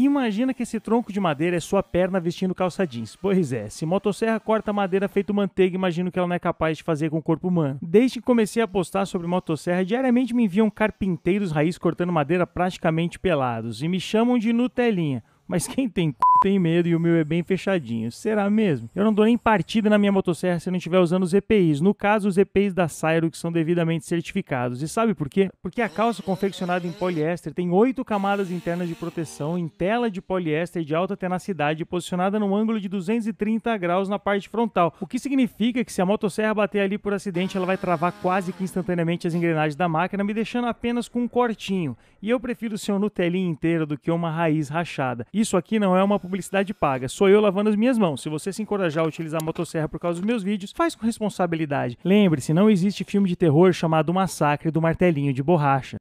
Imagina que esse tronco de madeira é sua perna vestindo calça jeans. Pois é, se motosserra corta madeira feito manteiga, imagino que ela não é capaz de fazer com o corpo humano. Desde que comecei a postar sobre motosserra, diariamente me enviam carpinteiros raiz cortando madeira praticamente pelados e me chamam de Nutelinha. Mas quem tem c tem medo e o meu é bem fechadinho. Será mesmo? Eu não dou nem partida na minha motosserra se eu não estiver usando os EPIs. No caso, os EPIs da Sairo que são devidamente certificados. E sabe por quê? Porque a calça confeccionada em poliéster tem oito camadas internas de proteção em tela de poliéster de alta tenacidade posicionada num ângulo de 230 graus na parte frontal. O que significa que se a motosserra bater ali por acidente, ela vai travar quase que instantaneamente as engrenagens da máquina, me deixando apenas com um cortinho. E eu prefiro ser um Nutelinha inteiro do que uma raiz rachada. Isso aqui não é uma publicidade paga. Sou eu lavando as minhas mãos. Se você se encorajar a utilizar a motosserra por causa dos meus vídeos, faz com responsabilidade. Lembre-se, não existe filme de terror chamado Massacre do Martelinho de Borracha.